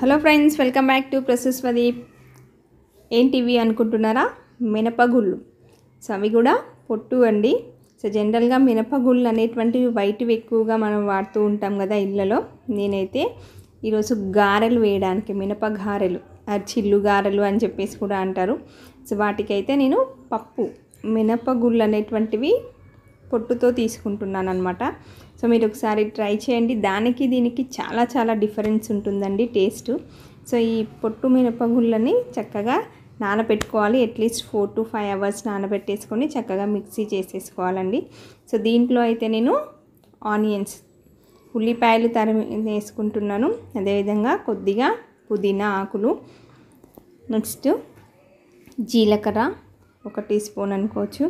hello friends welcome back to ప్రసెస్ ప్రదీప్ ఏంటివి అనుకుంటున్నారా మినపగుళ్ళు సో అవి కూడా పొట్టు అండి సో జనరల్గా మినపగుళ్ళు అనేటువంటివి బయటవి ఎక్కువగా మనం వాడుతూ ఉంటాం కదా ఇళ్ళలో నేనైతే ఈరోజు గారెలు వేయడానికి మినప గారెలు చిల్లు గారెలు అని చెప్పేసి కూడా అంటారు సో వాటికైతే నేను పప్పు మినపగుళ్ళు అనేటువంటివి పొట్టుతో తీసుకుంటున్నాను అనమాట సో మీరు ఒకసారి ట్రై చేయండి దానికి దీనికి చాలా చాలా డిఫరెన్స్ ఉంటుందండి టేస్ట్ సో ఈ పొట్టు మిరపగుళ్ళని చక్కగా నానబెట్టుకోవాలి at least four to five hours నానబెట్టేసుకొని చక్కగా మిక్సీ చేసేసుకోవాలండి సో దీంట్లో అయితే నేను ఆనియన్స్ ఉల్లిపాయలు తరిమి వేసుకుంటున్నాను అదేవిధంగా కొద్దిగా పుదీనా ఆకులు నెక్స్ట్ జీలకర్ర ఒక టీ స్పూన్ అనుకోవచ్చు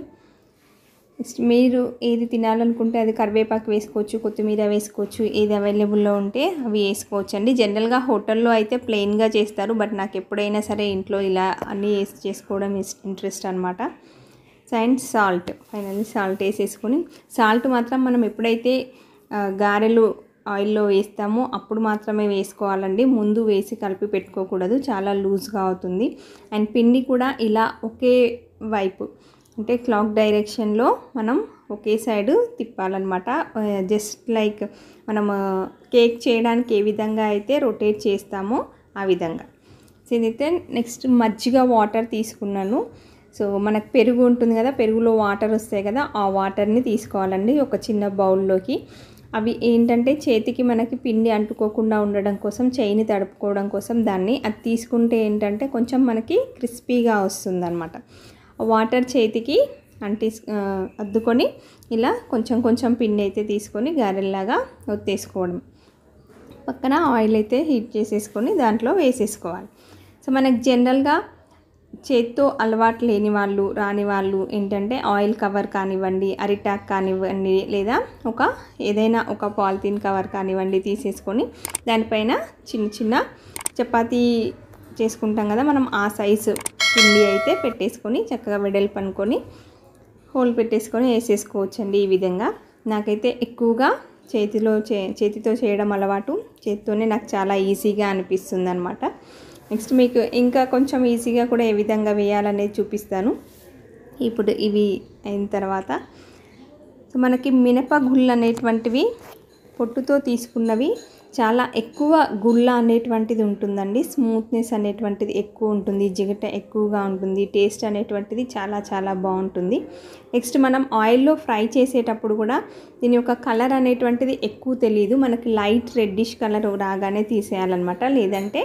మీరు ఏది తినాలనుకుంటే అది కరివేపాకు వేసుకోవచ్చు కొత్తిమీర వేసుకోవచ్చు ఏది అవైలబుల్లో ఉంటే అవి వేసుకోవచ్చు అండి జనరల్గా హోటల్లో అయితే ప్లెయిన్గా చేస్తారు బట్ నాకు ఎప్పుడైనా సరే ఇంట్లో ఇలా అన్నీ వేసి చేసుకోవడం ఇంట్రెస్ట్ అనమాట అండ్ సాల్ట్ ఫైనల్లీ సాల్ట్ వేసేసుకొని సాల్ట్ మాత్రం మనం ఎప్పుడైతే గారెలు ఆయిల్లో వేస్తామో అప్పుడు మాత్రమే వేసుకోవాలండి ముందు వేసి కలిపి పెట్టుకోకూడదు చాలా లూజ్గా అవుతుంది అండ్ పిండి కూడా ఇలా ఒకే వైపు అంటే క్లాక్ డైరెక్షన్లో మనం ఒకే సైడు తిప్పాలన్నమాట జస్ట్ లైక్ మనం కేక్ చేయడానికి ఏ విధంగా అయితే రొటేట్ చేస్తామో ఆ విధంగా అయితే నెక్స్ట్ మజ్జిగ వాటర్ తీసుకున్నాను సో మనకు పెరుగు ఉంటుంది కదా పెరుగులో వాటర్ వస్తాయి కదా ఆ వాటర్ని తీసుకోవాలండి ఒక చిన్న బౌల్లోకి అవి ఏంటంటే చేతికి మనకి పిండి అంటుకోకుండా ఉండడం కోసం చేయిని తడుపుకోవడం కోసం దాన్ని అది తీసుకుంటే ఏంటంటే కొంచెం మనకి క్రిస్పీగా వస్తుంది వాటర్ చేతికి అంటి అద్దుకొని ఇలా కొంచెం కొంచెం పిండి అయితే తీసుకొని గారెల్లాగా ఒత్తేసుకోవడం పక్కన ఆయిల్ అయితే హీట్ చేసేసుకొని దాంట్లో వేసేసుకోవాలి సో మనకు జనరల్గా చేత్తో అలవాటు లేని వాళ్ళు రాని వాళ్ళు ఏంటంటే ఆయిల్ కవర్ కానివ్వండి అరిటాక్ కానివ్వండి లేదా ఒక ఏదైనా ఒక పాలిథిన్ కవర్ కానివ్వండి తీసేసుకొని దానిపైన చిన్న చిన్న చపాతీ చేసుకుంటాం కదా మనం ఆ సైజు పిండి అయితే పెట్టేసుకొని చక్కగా వెడల్పు పనుకొని హోల్ పెట్టేసుకొని వేసేసుకోవచ్చండి ఈ విధంగా నాకైతే ఎక్కువగా చేతిలో చే చేతితో చేయడం అలవాటు చేతితోనే నాకు చాలా ఈజీగా అనిపిస్తుంది అనమాట నెక్స్ట్ మీకు ఇంకా కొంచెం ఈజీగా కూడా ఏ విధంగా వేయాలనేది చూపిస్తాను ఇప్పుడు ఇవి అయిన తర్వాత మనకి మినప గుళ్ళు అనేటువంటివి పొట్టుతో తీసుకున్నవి చాలా ఎక్కువ గుళ్ళ అనేటువంటిది ఉంటుందండి స్మూత్నెస్ అనేటువంటిది ఎక్కువ ఉంటుంది జిగట ఎక్కువగా ఉంటుంది టేస్ట్ అనేటువంటిది చాలా చాలా బాగుంటుంది నెక్స్ట్ మనం ఆయిల్లో ఫ్రై చేసేటప్పుడు కూడా దీని యొక్క కలర్ అనేటువంటిది ఎక్కువ తెలియదు మనకి లైట్ రెడ్డిష్ కలర్ రాగానే తీసేయాలన్నమాట లేదంటే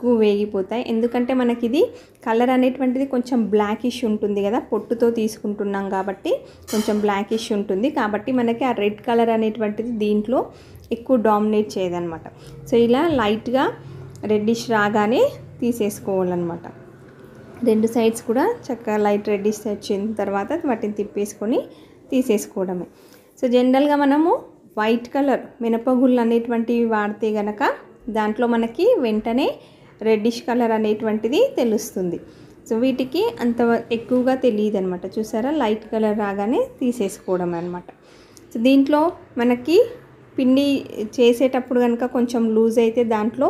ఎక్కువ వేగిపోతాయి ఎందుకంటే మనకి ఇది కలర్ అనేటువంటిది కొంచెం బ్లాకిష్ ఉంటుంది కదా పొట్టుతో తీసుకుంటున్నాం కాబట్టి కొంచెం బ్లాకిష్ ఉంటుంది కాబట్టి మనకి ఆ రెడ్ కలర్ అనేటువంటిది దీంట్లో ఎక్కువ డామినేట్ చేయదనమాట సో ఇలా లైట్గా రెడ్డిష్ రాగానే తీసేసుకోవాలన్నమాట రెండు సైడ్స్ కూడా చక్కగా లైట్ రెడ్డిష్ వచ్చిన తర్వాత వాటిని తిప్పేసుకొని తీసేసుకోవడమే సో జనరల్గా మనము వైట్ కలర్ మినపగుళ్ళు అనేటువంటివి వాడితే గనక దాంట్లో మనకి వెంటనే రెడ్డిష్ కలర్ అనేటువంటిది తెలుస్తుంది సో వీటికి అంత ఎక్కువగా తెలియదు అనమాట చూసారా లైట్ కలర్ రాగానే తీసేసుకోవడం అనమాట సో దీంట్లో మనకి పిండి చేసేటప్పుడు కనుక కొంచెం లూజ్ అయితే దాంట్లో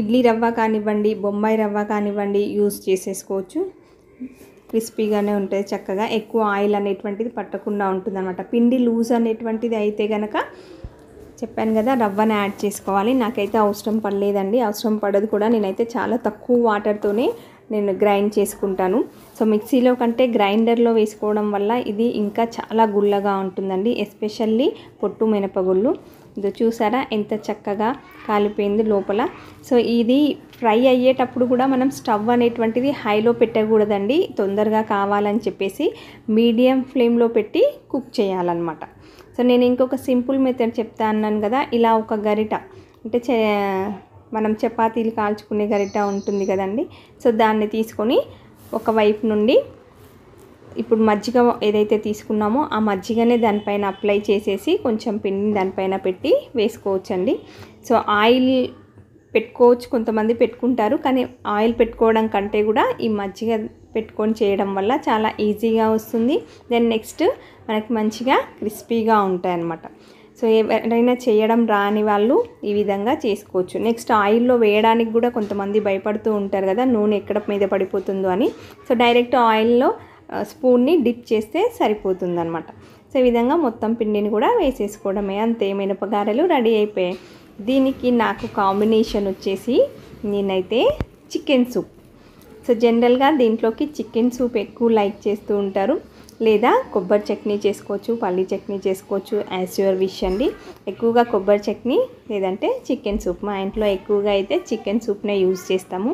ఇడ్లీ రవ్వ కానివ్వండి బొంబాయి రవ్వ కానివ్వండి యూజ్ చేసేసుకోవచ్చు క్రిస్పీగానే ఉంటుంది చక్కగా ఎక్కువ ఆయిల్ అనేటువంటిది పట్టకుండా ఉంటుంది అనమాట పిండి లూజ్ అనేటువంటిది అయితే కనుక చెప్పాను కదా రవ్వను యాడ్ చేసుకోవాలి నాకైతే అవసరం పడలేదండి అవసరం పడదు కూడా నేనైతే చాలా తక్కువ వాటర్తోనే నేను గ్రైండ్ చేసుకుంటాను సో మిక్సీలో కంటే గ్రైండర్లో వేసుకోవడం వల్ల ఇది ఇంకా చాలా గుల్లగా ఉంటుందండి ఎస్పెషల్లీ పొట్టు మినపగుళ్ళు ఇది చూసారా ఎంత చక్కగా కాలిపోయింది లోపల సో ఇది ఫ్రై అయ్యేటప్పుడు కూడా మనం స్టవ్ అనేటువంటిది హైలో పెట్టకూడదండి తొందరగా కావాలని చెప్పేసి మీడియం ఫ్లేమ్లో పెట్టి కుక్ చేయాలన్నమాట సో నేను ఇంకొక సింపుల్ మెథడ్ చెప్తా అన్నాను కదా ఇలా ఒక గరిట అంటే మనం చపాతీలు కాల్చుకునే గరిట ఉంటుంది కదండి సో దాన్ని తీసుకొని ఒక వైపు నుండి ఇప్పుడు మజ్జిగ ఏదైతే తీసుకున్నామో ఆ మజ్జిగనే దానిపైన అప్లై చేసేసి కొంచెం పిండిని దానిపైన పెట్టి వేసుకోవచ్చండి సో ఆయిల్ పెట్టుకోవచ్చు కొంతమంది పెట్టుకుంటారు కానీ ఆయిల్ పెట్టుకోవడం కంటే కూడా ఈ మజ్జిగ పెట్టుకొని చేయడం వల్ల చాలా ఈజీగా వస్తుంది దెన్ నెక్స్ట్ మనకి మంచిగా క్రిస్పీగా ఉంటాయి అన్నమాట సో ఎవరైనా చేయడం రాని వాళ్ళు ఈ విధంగా చేసుకోవచ్చు నెక్స్ట్ ఆయిల్లో వేయడానికి కూడా కొంతమంది భయపడుతూ ఉంటారు కదా నూనె ఎక్కడ మీద పడిపోతుందో అని సో డైరెక్ట్ ఆయిల్లో స్పూన్ని డిప్ చేస్తే సరిపోతుంది అనమాట సో ఈ విధంగా మొత్తం పిండిని కూడా వేసేసుకోవడమే అంతే మినపగారెలు రెడీ అయిపోయాయి దీనికి నాకు కాంబినేషన్ వచ్చేసి నేనైతే చికెన్ సూప్ సో జనరల్గా దీంట్లోకి చికెన్ సూప్ ఎక్కువ లైక్ చేస్తూ ఉంటారు లేదా కొబ్బరి చట్నీ చేసుకోవచ్చు పల్లీ చట్నీ చేసుకోవచ్చు యాజ్ యువర్ విష్ అండి ఎక్కువగా కొబ్బరి చట్నీ లేదంటే చికెన్ సూప్ మా ఇంట్లో ఎక్కువగా అయితే చికెన్ సూప్నే యూజ్ చేస్తాము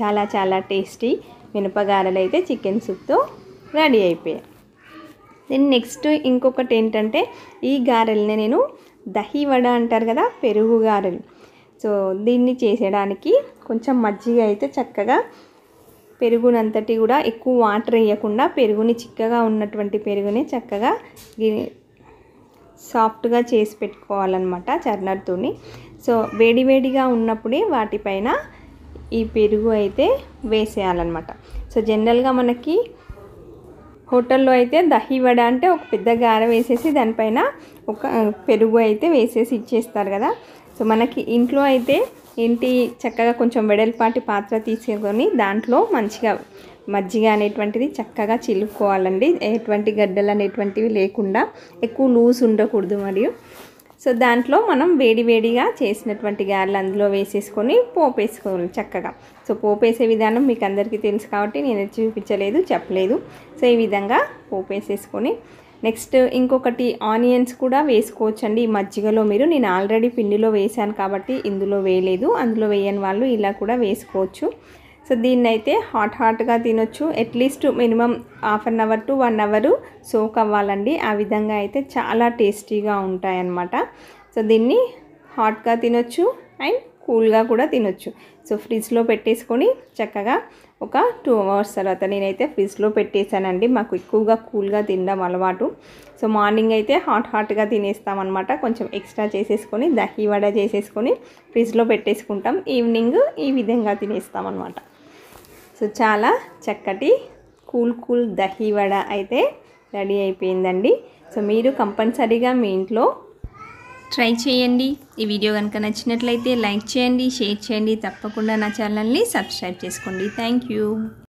చాలా చాలా టేస్టీ మినపగారలు అయితే చికెన్ సూప్తో రెడీ అయిపోయాయి దెన్ నెక్స్ట్ ఇంకొకటి ఏంటంటే ఈ గారెల్ని నేను దహి వడ అంటారు కదా పెరుగు గారెలు సో దీన్ని చేసేయడానికి కొంచెం మజ్జిగ అయితే చక్కగా పెరుగునంతటి కూడా ఎక్కువ వాటర్ వేయకుండా పెరుగుని చిక్కగా ఉన్నటువంటి పెరుగుని చక్కగా సాఫ్ట్గా చేసి పెట్టుకోవాలన్నమాట చర్నర్తోని సో వేడివేడిగా ఉన్నప్పుడే వాటిపైన ఈ పెరుగు అయితే వేసేయాలన్నమాట సో జనరల్గా మనకి హోటల్లో అయితే దహి వడ అంటే ఒక పెద్ద గార వేసేసి దానిపైన ఒక పెరుగు అయితే వేసేసి ఇచ్చేస్తారు కదా సో మనకి ఇంట్లో అయితే ఏంటి చక్కగా కొంచెం వెడల్పాటి పాత్ర తీసుకొని దాంట్లో మంచిగా మజ్జిగ అనేటువంటిది చక్కగా చిలుక్కోవాలండి ఎటువంటి గడ్డలు అనేటువంటివి లేకుండా ఎక్కువ లూజ్ ఉండకూడదు మరియు సో దాంట్లో మనం వేడి వేడిగా చేసినటువంటి గారెలు అందులో వేసేసుకొని పోపేసుకోవాలి చక్కగా సో పోపేసే విధానం మీకు అందరికీ తెలుసు కాబట్టి నేను చూపించలేదు చెప్పలేదు సో ఈ విధంగా పోపేసేసుకొని నెక్స్ట్ ఇంకొకటి ఆనియన్స్ కూడా వేసుకోవచ్చండి ఈ మజ్జిగలో మీరు నేను ఆల్రెడీ పిండిలో వేశాను కాబట్టి ఇందులో వేయలేదు అందులో వేయని వాళ్ళు ఇలా కూడా వేసుకోవచ్చు సో దీన్ని అయితే హాట్ హాట్గా తినొచ్చు at least minimum half an hour to one hour soak అవ్వాలండి ఆ విధంగా అయితే చాలా టేస్టీగా ఉంటాయన్నమాట సో దీన్ని హాట్గా తినొచ్చు అండ్ కూల్గా కూడా తినొచ్చు సో ఫ్రిడ్జ్లో పెట్టేసుకొని చక్కగా ఒక టూ అవర్స్ తర్వాత నేనైతే ఫ్రిడ్జ్లో పెట్టేశానండి మాకు ఎక్కువగా కూల్గా తినడం అలవాటు సో మార్నింగ్ అయితే హాట్ హాట్గా తినేస్తామన్నమాట కొంచెం ఎక్స్ట్రా చేసేసుకొని దహీ వడ చేసేసుకొని ఫ్రిడ్జ్లో పెట్టేసుకుంటాం ఈవినింగ్ ఈ విధంగా తినేస్తామన్నమాట సో చాలా చక్కటి కూల్ కూల్ దహీ వడ అయితే రెడీ అయిపోయిందండి సో మీరు కంపల్సరీగా మీ ఇంట్లో ట్రై చేయండి ఈ వీడియో కనుక నచ్చినట్లయితే లైక్ చేయండి షేర్ చేయండి తప్పకుండా నా ఛానల్ని సబ్స్క్రైబ్ చేసుకోండి థ్యాంక్